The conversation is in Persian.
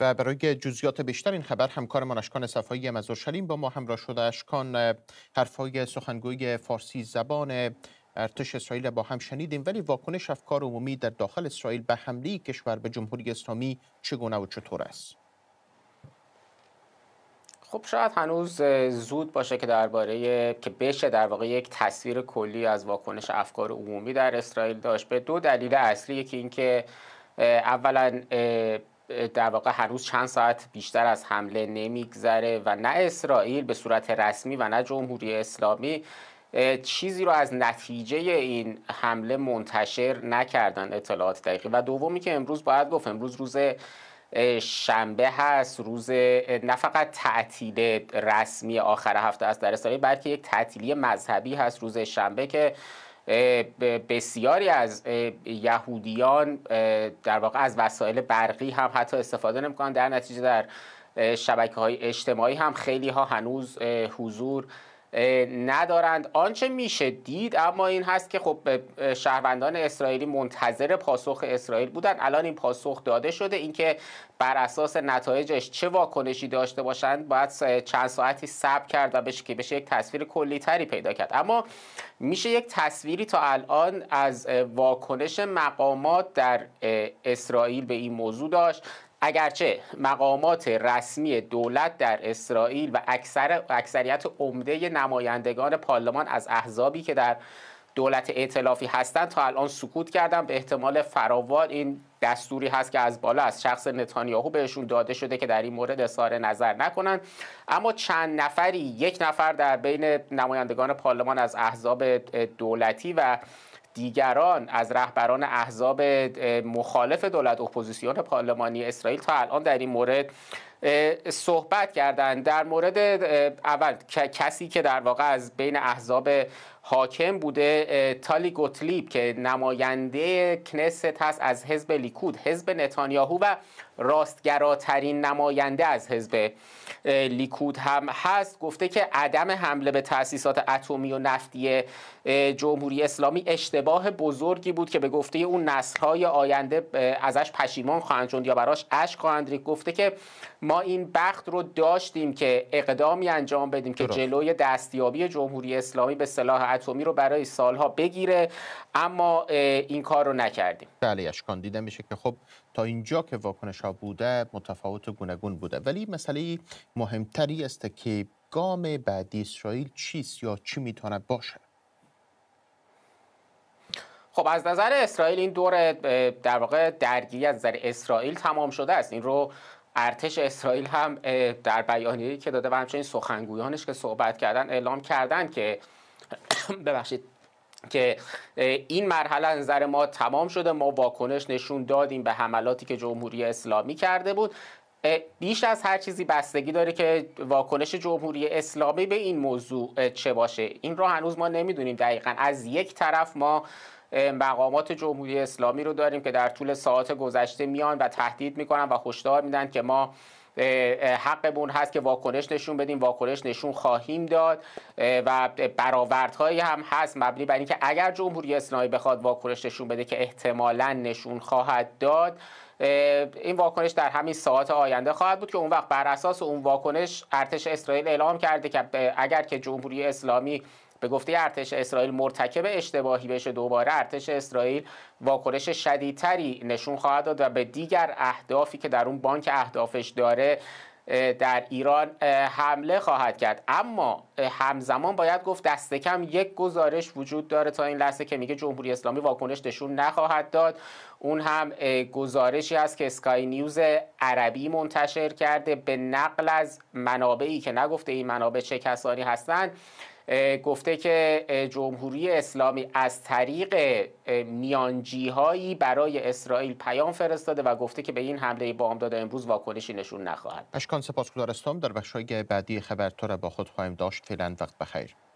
و برای جزیات بیشتر این خبر همکار اشکان صفایی از با ما همراه شده اشکان حرفهای سخنگوی فارسی زبان ارتش اسرائیل با هم شنیدیم ولی واکنش افکار عمومی در داخل اسرائیل به حمله کشور به جمهوری اسلامی چگونه و چطور است؟ خب شاید هنوز زود باشه که درباره که بشه در واقع یک تصویر کلی از واکنش افکار عمومی در اسرائیل داشت به دو دلیل اصلی یکی اینکه اولا در واقع هر روز چند ساعت بیشتر از حمله نمیگذره و نه اسرائیل به صورت رسمی و نه جمهوری اسلامی چیزی رو از نتیجه این حمله منتشر نکردن اطلاعات دقیقی و دومی که امروز باید گفت امروز روز شنبه هست روز نه فقط تعطیل رسمی آخر هفته است در اسرائیل بلکه یک تعطیلی مذهبی هست روز شنبه که بسیاری از یهودیان در واقع از وسایل برقی هم حتی استفاده نمیکنن در نتیجه در شبکه های اجتماعی هم خیلی ها هنوز حضور ندارند آنچه میشه دید اما این هست که خب شهروندان اسرائیلی منتظر پاسخ اسرائیل بودند الان این پاسخ داده شده اینکه بر اساس نتایجش چه واکنشی داشته باشند باید چند ساعتی صبر کرد و بشه که بشه یک تصویر کلی تری پیدا کرد اما میشه یک تصویری تا الان از واکنش مقامات در اسرائیل به این موضوع داشت اگرچه مقامات رسمی دولت در اسرائیل و اکثر اکثریت عمده نمایندگان پارلمان از احزابی که در دولت ائتلافی هستند تا الان سکوت کردن به احتمال فراوان این دستوری هست که از بالا از شخص نتانیاهو بهشون داده شده که در این مورد اظهار نظر نکنند اما چند نفری یک نفر در بین نمایندگان پارلمان از احزاب دولتی و دیگران از رهبران احزاب مخالف دولت اپوزیسیون پارلمانی اسرائیل تا الان در این مورد صحبت کردند در مورد اول کسی که در واقع از بین احزاب حاکم بوده تالی گوتلیب که نماینده کنست هست از حزب لیکود حزب نتانیاهو و راستگراترین نماینده از حزب لیکود هم هست گفته که عدم حمله به تاسیسات اتمی و نفتی جمهوری اسلامی اشتباه بزرگی بود که به گفته اون های آینده ازش پشیمان خواهند شد یا براش اشک خواهند ریخت گفته که ما این بخت رو داشتیم که اقدامی انجام بدیم که جلوی دستیابی جمهوری اسلامی به صلاح اتمی رو برای سالها بگیره اما این کار رو نکردیم بله اشکان دیده میشه که خب تا اینجا که واکنش ها بوده متفاوت و گوناگون بوده ولی مسئله مهمتری است که گام بعدی اسرائیل چیست یا چی میتونه باشه خب از نظر اسرائیل این دور در واقع درگیری از نظر اسرائیل تمام شده است این رو ارتش اسرائیل هم در بیانیه‌ای که داده و همچنین سخنگویانش که صحبت کردن اعلام کردن که ببخشید که این مرحله نظر ما تمام شده ما واکنش نشون دادیم به حملاتی که جمهوری اسلامی کرده بود بیش از هر چیزی بستگی داره که واکنش جمهوری اسلامی به این موضوع چه باشه این رو هنوز ما نمیدونیم دقیقا از یک طرف ما مقامات جمهوری اسلامی رو داریم که در طول ساعت گذشته میان و تهدید میکنن و هشدار میدن که ما حقمون هست که واکنش نشون بدیم واکنش نشون خواهیم داد و برآوردهایی هم هست مبنی بر اینکه اگر جمهوری اسلامی بخواد واکنش نشون بده که احتمالا نشون خواهد داد این واکنش در همین ساعت آینده خواهد بود که اون وقت بر اساس اون واکنش ارتش اسرائیل اعلام کرده که اگر که جمهوری اسلامی به گفته ارتش اسرائیل مرتکب اشتباهی بشه دوباره ارتش اسرائیل واکنش شدیدتری نشون خواهد داد و به دیگر اهدافی که در اون بانک اهدافش داره در ایران حمله خواهد کرد اما همزمان باید گفت دستکم یک گزارش وجود داره تا این لحظه که میگه جمهوری اسلامی واکنش نشون نخواهد داد اون هم گزارشی است که اسکای نیوز عربی منتشر کرده به نقل از منابعی که نگفته این منابع چه کسانی هستند گفته که جمهوری اسلامی از طریق میانجی هایی برای اسرائیل پیام فرستاده و گفته که به این حمله بامداد امروز واکنشی نشون نخواهد اشکان سپاسگزار در بخش بعدی خبر تو را با خود خواهیم داشت فعلا وقت بخیر